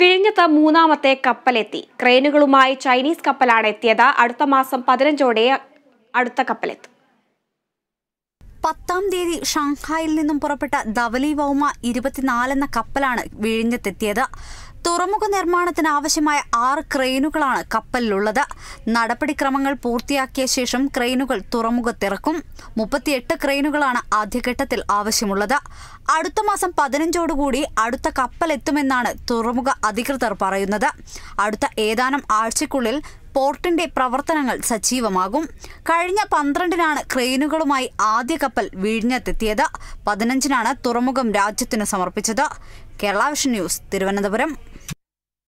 വിഴിഞ്ഞത്ത് മൂന്നാമത്തെ കപ്പലെത്തി ക്രെയിനുകളുമായി ചൈനീസ് കപ്പലാണ് എത്തിയത് അടുത്ത മാസം പതിനഞ്ചോടെ അടുത്ത കപ്പലെത്തും പത്താം തീയതി ഷാങ്ഹായിൽ നിന്നും പുറപ്പെട്ട ധവലി വൗമ ഇരുപത്തിനാലെന്ന കപ്പലാണ് വിഴിഞ്ഞത്തെത്തിയത് തുറമുഖ നിർമ്മാണത്തിന് ആവശ്യമായ ആറ് ക്രെയിനുകളാണ് കപ്പലിലുള്ളത് നടപടിക്രമങ്ങൾ പൂർത്തിയാക്കിയ ശേഷം ക്രെയിനുകൾ തുറമുഖത്തിറക്കും മുപ്പത്തിയെട്ട് ക്രെയിനുകളാണ് ആദ്യഘട്ടത്തിൽ ആവശ്യമുള്ളത് അടുത്ത മാസം പതിനഞ്ചോടുകൂടി അടുത്ത കപ്പൽ എത്തുമെന്നാണ് തുറമുഖ അധികൃതർ പറയുന്നത് അടുത്ത ഏതാനും ആഴ്ചയ്ക്കുള്ളിൽ പോർട്ടിന്റെ പ്രവർത്തനങ്ങൾ സജീവമാകും കഴിഞ്ഞ പന്ത്രണ്ടിനാണ് ക്രെയിനുകളുമായി ആദ്യ കപ്പൽ വിഴിഞ്ഞത്തെത്തിയത് പതിനഞ്ചിനാണ് തുറമുഖം രാജ്യത്തിന് സമർപ്പിച്ചത് കേരള വിഷൻ ന്യൂസ് തിരുവനന്തപുരം